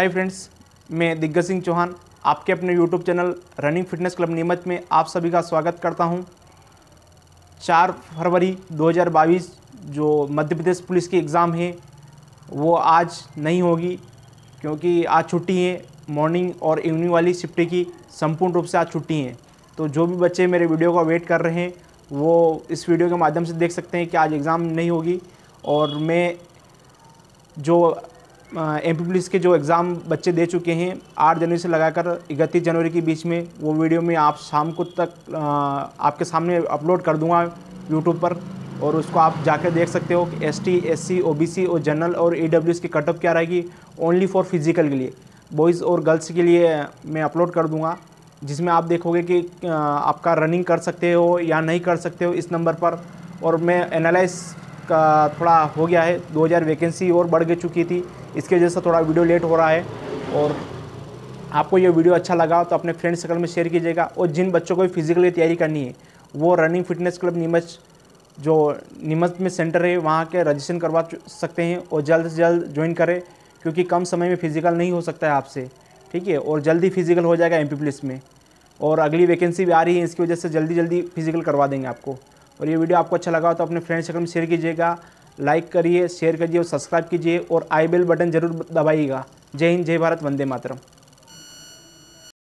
Hi friends मैं दिग्गज सिंह चौहान आपके अपने YouTube channel running fitness club Neemuch में आप सभी का स्वागत करता हूं। चार फरवरी 2022 जो मध्य प्रदेश पुलिस की एग्ज़ाम है वो आज नहीं होगी क्योंकि आज छुट्टी है मॉर्निंग और इवनिंग वाली शिफ्ट की संपूर्ण रूप से आज छुट्टी हैं तो जो भी बच्चे मेरे वीडियो का वेट कर रहे हैं वो इस वीडियो के माध्यम से देख सकते हैं कि आज एग्ज़ाम नहीं होगी और मैं जो एम पी पुलिस के जो एग्ज़ाम बच्चे दे चुके हैं आठ जनवरी से लगाकर इकतीस जनवरी के बीच में वो वीडियो में आप शाम को तक आ, आपके सामने अपलोड कर दूंगा यूट्यूब पर और उसको आप जाकर देख सकते हो कि S T S C O B C और जनरल और ई डब्ल्यू एस की कटअप क्या रहेगी ओनली फॉर फिज़िकल के लिए बॉयज़ और गर्ल्स के लिए मैं अपलोड कर दूँगा जिसमें आप देखोगे कि आपका रनिंग कर सकते हो या नहीं कर सकते हो इस नंबर पर और मैं एनालाइज का थोड़ा हो गया है 2000 वैकेंसी और बढ़ गई चुकी थी इसकी वजह से थोड़ा वीडियो लेट हो रहा है और आपको ये वीडियो अच्छा लगा तो अपने फ्रेंड सर्कल में शेयर कीजिएगा और जिन बच्चों को भी फिजिकली तैयारी करनी है वो रनिंग फिटनेस क्लब नीमच जो नीमच में सेंटर है वहाँ के रजिस्ट्रेशन करवा सकते हैं और जल्द से जल्द ज्वाइन करें क्योंकि कम समय में फिजिकल नहीं हो सकता है आपसे ठीक है और जल्दी फिजिकल हो जाएगा एम पुलिस में और अगली वैकेंसी भी आ रही है इसकी वजह से जल्दी जल्दी फिजिकल करवा देंगे आपको और ये वीडियो आपको अच्छा लगा हो तो अपने फ्रेंड्स से में शेयर कीजिएगा लाइक करिए शेयर करिए और सब्सक्राइब कीजिए और आई बेल बटन जरूर दबाइएगा जय हिंद जय भारत वंदे मातरम